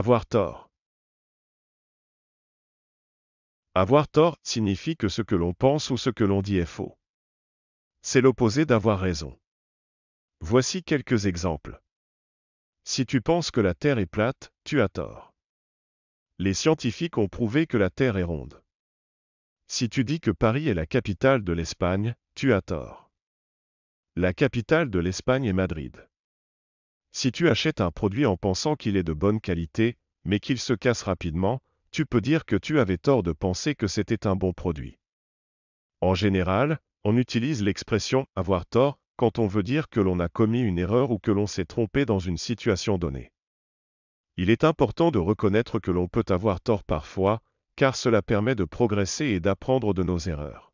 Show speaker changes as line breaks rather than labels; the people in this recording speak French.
Avoir tort.
Avoir tort signifie que ce que l'on pense ou ce que l'on dit est faux. C'est l'opposé d'avoir raison. Voici quelques exemples. Si tu penses que la Terre est plate, tu as tort. Les scientifiques ont prouvé que la Terre est ronde. Si tu dis que Paris est la capitale de l'Espagne, tu as tort. La capitale de l'Espagne est Madrid. Si tu achètes un produit en pensant qu'il est de bonne qualité, mais qu'il se casse rapidement, tu peux dire que tu avais tort de penser que c'était un bon produit. En général, on utilise l'expression avoir tort quand on veut dire que l'on a commis une erreur ou que l'on s'est trompé dans une situation donnée. Il est important de reconnaître que l'on peut avoir tort parfois, car cela permet de progresser et d'apprendre de nos erreurs.